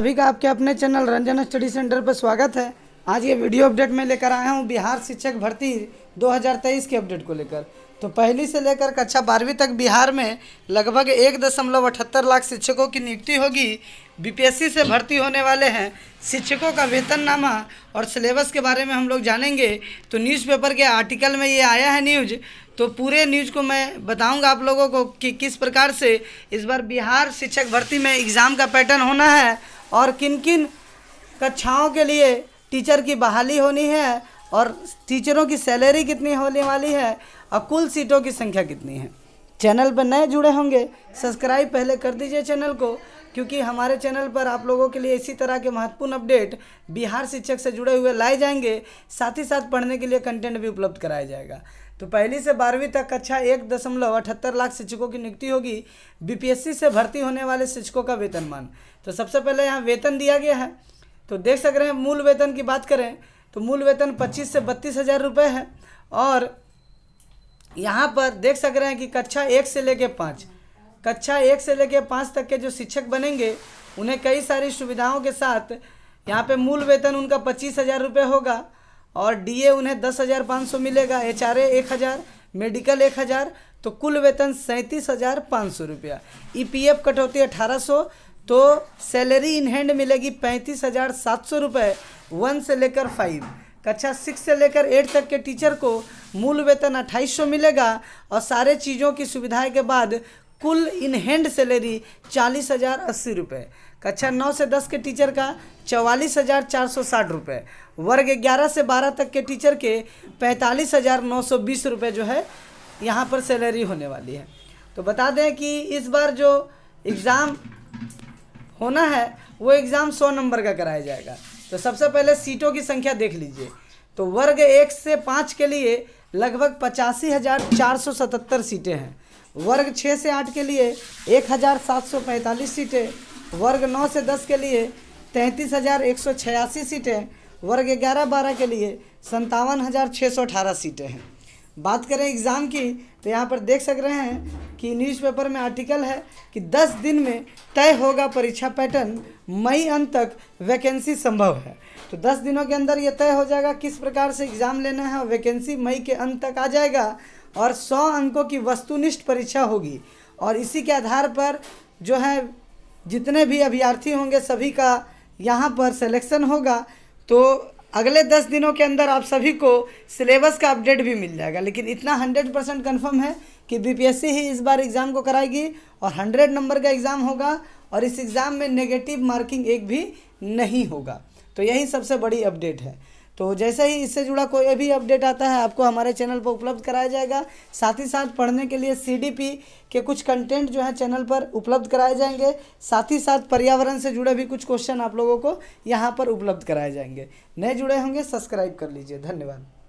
सभी का आपके अपने चैनल रंजन स्टडी सेंटर पर स्वागत है आज ये वीडियो अपडेट में लेकर आया हूँ बिहार शिक्षक भर्ती 2023 के अपडेट को लेकर तो पहली से लेकर कक्षा बारहवीं तक बिहार में लगभग एक दशमलव अठहत्तर लाख शिक्षकों की नियुक्ति होगी बीपीएससी से भर्ती होने वाले हैं शिक्षकों का वेतननामा और सिलेबस के बारे में हम लोग जानेंगे तो न्यूज़पेपर के आर्टिकल में ये आया है न्यूज तो पूरे न्यूज को मैं बताऊंगा आप लोगों को कि किस प्रकार से इस बार बिहार शिक्षक भर्ती में एग्ज़ाम का पैटर्न होना है और किन किन कक्षाओं के लिए टीचर की बहाली होनी है और टीचरों की सैलरी कितनी होने वाली है और कुल सीटों की संख्या कितनी है चैनल पर नए जुड़े होंगे सब्सक्राइब पहले कर दीजिए चैनल को क्योंकि हमारे चैनल पर आप लोगों के लिए इसी तरह के महत्वपूर्ण अपडेट बिहार शिक्षक से जुड़े हुए लाए जाएंगे साथ ही साथ पढ़ने के लिए कंटेंट भी उपलब्ध कराया जाएगा तो पहली से बारहवीं तक कक्षा अच्छा एक दशमलव अठहत्तर लाख शिक्षकों की नियुक्ति होगी बीपीएससी से भर्ती होने वाले शिक्षकों का वेतनमान तो सबसे पहले यहाँ वेतन दिया गया है तो देख सक रहे हैं मूल वेतन की बात करें तो मूल वेतन पच्चीस से बत्तीस हज़ार रुपये है और यहाँ पर देख सक रहे हैं कि कक्षा एक से लेके पाँच कक्षा एक से लेके पाँच तक के जो शिक्षक बनेंगे उन्हें कई सारी सुविधाओं के साथ यहाँ पे मूल वेतन उनका पच्चीस हज़ार रुपये होगा और डीए उन्हें दस हज़ार पाँच सौ मिलेगा एच आर ए एक हज़ार मेडिकल एक हज़ार तो कुल वेतन सैंतीस हज़ार पाँच सौ रुपया ई पी एफ कटौती अठारह सौ तो सैलरी इन हैंड मिलेगी पैंतीस हज़ार सात सौ रुपये वन से लेकर फाइव कक्षा सिक्स से लेकर एट तक के टीचर को मूल वेतन अट्ठाईस मिलेगा और सारे चीज़ों की सुविधाएं के बाद कुल इन हैंड सैलरी चालीस हज़ार अस्सी रुपये कक्षा नौ से दस के टीचर का चवालीस हज़ार चार सौ साठ रुपये वर्ग ग्यारह से बारह तक के टीचर के पैंतालीस हज़ार नौ सौ बीस रुपये जो है यहाँ पर सैलरी होने वाली है तो बता दें कि इस बार जो एग्ज़ाम होना है वो एग्ज़ाम सौ नंबर का कराया जाएगा तो सबसे पहले सीटों की संख्या देख लीजिए तो वर्ग एक से पाँच के लिए लगभग पचासी हज़ार चार सौ सतहत्तर सीटें हैं वर्ग छः से आठ के लिए एक हज़ार सात सौ पैंतालीस सीटें वर्ग नौ से दस के लिए तैंतीस हज़ार एक सौ छियासी सीटें वर्ग ग्यारह बारह के लिए संतावन हज़ार छः सौ अठारह सीटें हैं बात करें एग्ज़ाम की तो यहाँ पर देख सक रहे हैं कि न्यूज़पेपर में आर्टिकल है कि 10 दिन में तय होगा परीक्षा पैटर्न मई अंत तक वैकेंसी संभव है तो 10 दिनों के अंदर ये तय हो जाएगा किस प्रकार से एग्ज़ाम लेना है और वैकेंसी मई के अंत तक आ जाएगा और 100 अंकों की वस्तुनिष्ठ परीक्षा होगी और इसी के आधार पर जो है जितने भी अभ्यर्थी होंगे सभी का यहाँ पर सेलेक्शन होगा तो अगले दस दिनों के अंदर आप सभी को सिलेबस का अपडेट भी मिल जाएगा लेकिन इतना हंड्रेड परसेंट कन्फर्म है कि बीपीएससी ही इस बार एग्ज़ाम को कराएगी और हंड्रेड नंबर का एग्ज़ाम होगा और इस एग्ज़ाम में नेगेटिव मार्किंग एक भी नहीं होगा तो यही सबसे बड़ी अपडेट है तो जैसे ही इससे जुड़ा कोई भी अपडेट आता है आपको हमारे चैनल पर उपलब्ध कराया जाएगा साथ ही साथ पढ़ने के लिए सीडीपी के कुछ कंटेंट जो है चैनल पर उपलब्ध कराए जाएंगे साथ ही साथ पर्यावरण से जुड़े भी कुछ क्वेश्चन आप लोगों को यहाँ पर उपलब्ध कराए जाएंगे नए जुड़े होंगे सब्सक्राइब कर लीजिए धन्यवाद